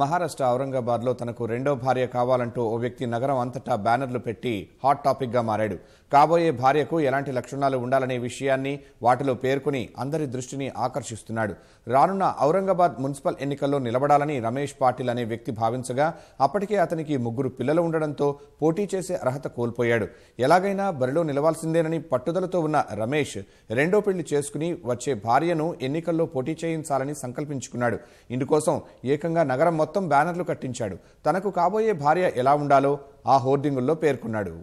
మహారాష్ట్ర ఔరంగాబాద్లో తనకు రెండో భార్య కావాలంటూ ఓ వ్యక్తి నగరం అంతటా బ్యానర్లు పెట్టి హాట్ టాపిక్గా మారాడు కాబోయే భార్యకు ఎలాంటి లక్షణాలు ఉండాలనే విషయాన్ని వాటిలో పేర్కొని అందరి దృష్టిని ఆకర్షిస్తున్నాడు రానున్న ఔరంగాబాద్ మున్సిపల్ ఎన్నికల్లో నిలబడాలని రమేష్ పాటిల్ అనే వ్యక్తి భావించగా అప్పటికే అతనికి ముగ్గురు పిల్లలు ఉండడంతో పోటీ చేసే అర్హత కోల్పోయాడు ఎలాగైనా బరిలో నిలవాల్సిందేనని పట్టుదలతో ఉన్న రమేష్ రెండో పెళ్లి చేసుకుని వచ్చే భార్యను ఎన్నికల్లో పోటీ చేయించాలని సంకల్పించుకున్నాడు ఇందుకోసం ఏకంగా నగరం మొత్తం బ్యానర్లు కట్టించాడు తనకు కాబోయే భార్య ఎలా ఉండాలో ఆ హోర్డింగుల్లో పేర్కొన్నాడు